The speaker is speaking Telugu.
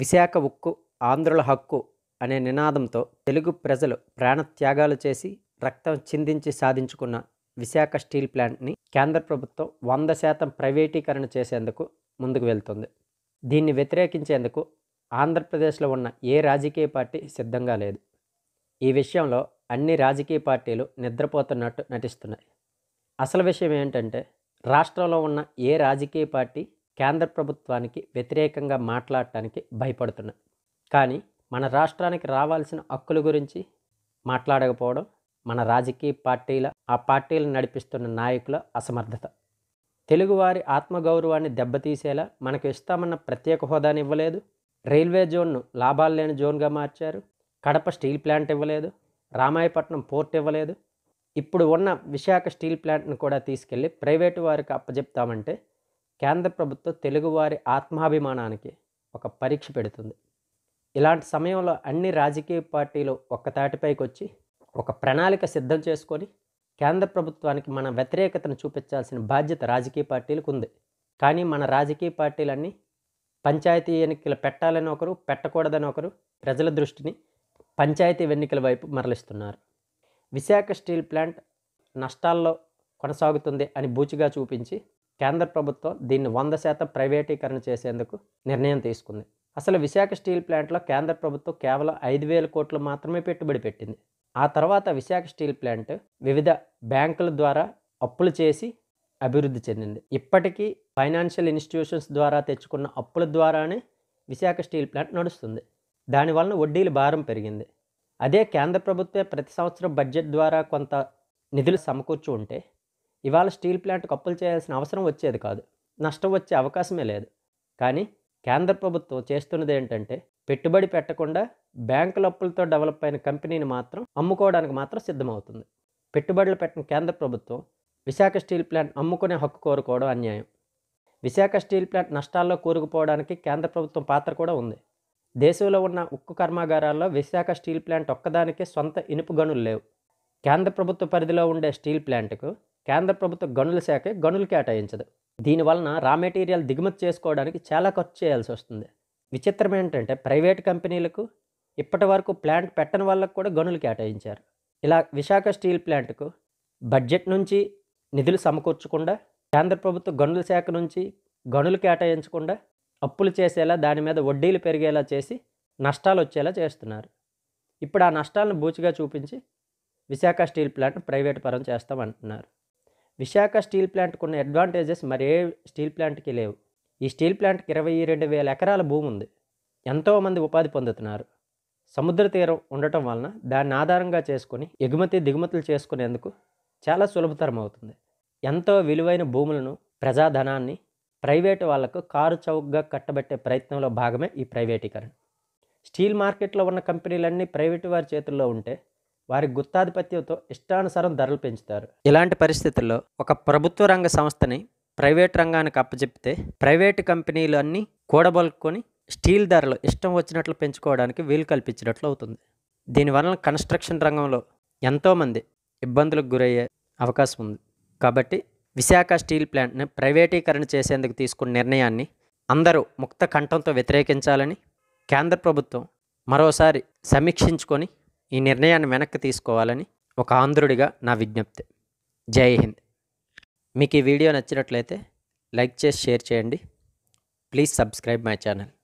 విశాఖ ఉక్కు ఆంధ్రుల హక్కు అనే నినాదంతో తెలుగు ప్రజలు ప్రాణత్యాగాలు చేసి రక్తం చిందించి సాధించుకున్న విశాఖ స్టీల్ ప్లాంట్ని కేంద్ర ప్రభుత్వం వంద శాతం ప్రైవేటీకరణ చేసేందుకు ముందుకు వెళ్తుంది దీన్ని వ్యతిరేకించేందుకు ఆంధ్రప్రదేశ్లో ఉన్న ఏ రాజకీయ పార్టీ సిద్ధంగా లేదు ఈ విషయంలో అన్ని రాజకీయ పార్టీలు నిద్రపోతున్నట్టు నటిస్తున్నాయి అసలు విషయం ఏంటంటే రాష్ట్రంలో ఉన్న ఏ రాజకీయ పార్టీ కేంద్ర ప్రభుత్వానికి వ్యతిరేకంగా మాట్లాడటానికి భయపడుతున్నాయి కానీ మన రాష్ట్రానికి రావాల్సిన హక్కుల గురించి మాట్లాడకపోవడం మన రాజకీయ పార్టీల ఆ పార్టీలు నడిపిస్తున్న నాయకుల అసమర్థత తెలుగువారి ఆత్మగౌరవాన్ని దెబ్బతీసేలా మనకు ఇస్తామన్న ప్రత్యేక హోదాని ఇవ్వలేదు రైల్వే జోన్ను లాభాలు లేని జోన్గా మార్చారు కడప స్టీల్ ప్లాంట్ ఇవ్వలేదు రామాయపట్నం పోర్ట్ ఇవ్వలేదు ఇప్పుడు ఉన్న విశాఖ స్టీల్ ప్లాంట్ను కూడా తీసుకెళ్ళి ప్రైవేటు వారికి అప్పజెప్తామంటే కేంద్ర ప్రభుత్వం తెలుగువారి ఆత్మాభిమానానికి ఒక పరీక్ష పెడుతుంది ఇలాంటి సమయంలో అన్ని రాజకీయ పార్టీలు ఒక్కతాటిపైకి వచ్చి ఒక ప్రణాళిక సిద్ధం చేసుకొని కేంద్ర ప్రభుత్వానికి మన వ్యతిరేకతను చూపించాల్సిన బాధ్యత రాజకీయ పార్టీలకు ఉంది కానీ మన రాజకీయ పార్టీలన్నీ పంచాయతీ ఎన్నికలు పెట్టాలని ఒకరు పెట్టకూడదని ఒకరు ప్రజల దృష్టిని పంచాయతీ ఎన్నికల వైపు మరలిస్తున్నారు విశాఖ స్టీల్ ప్లాంట్ నష్టాల్లో కొనసాగుతుంది అని బూచిగా చూపించి కేంద్ర ప్రభుత్వం దీన్ని వంద శాతం ప్రైవేటీకరణ చేసేందుకు నిర్ణయం తీసుకుంది అసలు విశాఖ స్టీల్ ప్లాంట్లో కేంద్ర ప్రభుత్వం కేవలం ఐదు వేల కోట్లు మాత్రమే పెట్టుబడి పెట్టింది ఆ తర్వాత విశాఖ స్టీల్ ప్లాంట్ వివిధ బ్యాంకుల ద్వారా అప్పులు చేసి అభివృద్ధి చెందింది ఇప్పటికీ ఫైనాన్షియల్ ఇన్స్టిట్యూషన్స్ ద్వారా తెచ్చుకున్న అప్పుల ద్వారానే విశాఖ స్టీల్ ప్లాంట్ నడుస్తుంది దానివలన వడ్డీల భారం పెరిగింది అదే కేంద్ర ప్రభుత్వే ప్రతి సంవత్సరం బడ్జెట్ ద్వారా కొంత నిధులు సమకూర్చు ఉంటే ఇవాళ స్టీల్ ప్లాంట్ కప్పులు చేయాల్సిన అవసరం వచ్చేది కాదు నష్టం వచ్చే అవకాశమే లేదు కానీ కేంద్ర ప్రభుత్వం చేస్తున్నది ఏంటంటే పెట్టుబడి పెట్టకుండా బ్యాంకుల అప్పులతో డెవలప్ అయిన కంపెనీని మాత్రం అమ్ముకోవడానికి మాత్రం సిద్ధమవుతుంది పెట్టుబడులు పెట్టిన కేంద్ర ప్రభుత్వం విశాఖ స్టీల్ ప్లాంట్ అమ్ముకునే హక్కు కోరుకోవడం అన్యాయం విశాఖ స్టీల్ ప్లాంట్ నష్టాల్లో కూరుకుపోవడానికి కేంద్ర ప్రభుత్వం పాత్ర కూడా ఉంది దేశంలో ఉన్న ఉక్కు కర్మాగారాల్లో విశాఖ స్టీల్ ప్లాంట్ ఒక్కదానికే సొంత ఇనుపు గనులు లేవు కేంద్ర ప్రభుత్వ పరిధిలో ఉండే స్టీల్ ప్లాంట్కు కేంద్ర ప్రభుత్వ గనుల శాఖే గనులు కేటాయించదు దీనివలన రా మెటీరియల్ దిగుమతి చేసుకోవడానికి చాలా ఖర్చు చేయాల్సి వస్తుంది విచిత్రం ఏంటంటే ప్రైవేట్ కంపెనీలకు ఇప్పటి వరకు ప్లాంట్ పెట్టని వాళ్ళకు కూడా గనులు కేటాయించారు ఇలా విశాఖ స్టీల్ ప్లాంట్కు బడ్జెట్ నుంచి నిధులు సమకూర్చకుండా కేంద్ర ప్రభుత్వ గనుల శాఖ నుంచి గనులు కేటాయించకుండా అప్పులు చేసేలా దాని మీద వడ్డీలు పెరిగేలా చేసి నష్టాలు వచ్చేలా చేస్తున్నారు ఇప్పుడు ఆ నష్టాలను బూచిగా చూపించి విశాఖ స్టీల్ ప్లాంట్ ప్రైవేట్ పరం చేస్తామంటున్నారు విశాఖ స్టీల్ ప్లాంట్కు ఉన్న అడ్వాంటేజెస్ మరే స్టీల్ ప్లాంట్కి లేవు ఈ స్టీల్ ప్లాంట్కి ఇరవై రెండు వేల ఎకరాల భూమి ఉంది ఎంతోమంది ఉపాధి పొందుతున్నారు సముద్ర తీరం ఉండటం వలన దాన్ని ఆధారంగా చేసుకుని ఎగుమతి దిగుమతులు చేసుకునేందుకు చాలా సులభతరం అవుతుంది ఎంతో విలువైన భూములను ప్రజాధనాన్ని ప్రైవేటు వాళ్లకు కారు చౌకగా కట్టబెట్టే ప్రయత్నంలో భాగమే ఈ ప్రైవేటీకరణ స్టీల్ మార్కెట్లో ఉన్న కంపెనీలన్నీ ప్రైవేటు వారి చేతుల్లో ఉంటే వారి గుత్తాధిపత్యంతో ఇష్టానుసారం ధరలు పెంచుతారు ఇలాంటి పరిస్థితుల్లో ఒక ప్రభుత్వ రంగ సంస్థని ప్రైవేట్ రంగానికి అప్పచెప్తే ప్రైవేటు కంపెనీలు అన్నీ కూడబలుకొని స్టీల్ ధరలు ఇష్టం వచ్చినట్లు పెంచుకోవడానికి వీలు కల్పించినట్లు అవుతుంది దీనివలన కన్స్ట్రక్షన్ రంగంలో ఎంతోమంది ఇబ్బందులకు గురయ్యే అవకాశం ఉంది కాబట్టి విశాఖ స్టీల్ ప్లాంట్ని ప్రైవేటీకరణ చేసేందుకు తీసుకున్న నిర్ణయాన్ని అందరూ ముక్త కంఠంతో వ్యతిరేకించాలని కేంద్ర ప్రభుత్వం మరోసారి సమీక్షించుకొని ఈ నిర్ణయాన్ని వెనక్కి తీసుకోవాలని ఒక ఆంధ్రుడిగా నా విజ్ఞప్తి జై హింద్ మీకు ఈ వీడియో నచ్చినట్లయితే లైక్ చేసి షేర్ చేయండి ప్లీజ్ సబ్స్క్రైబ్ మై ఛానల్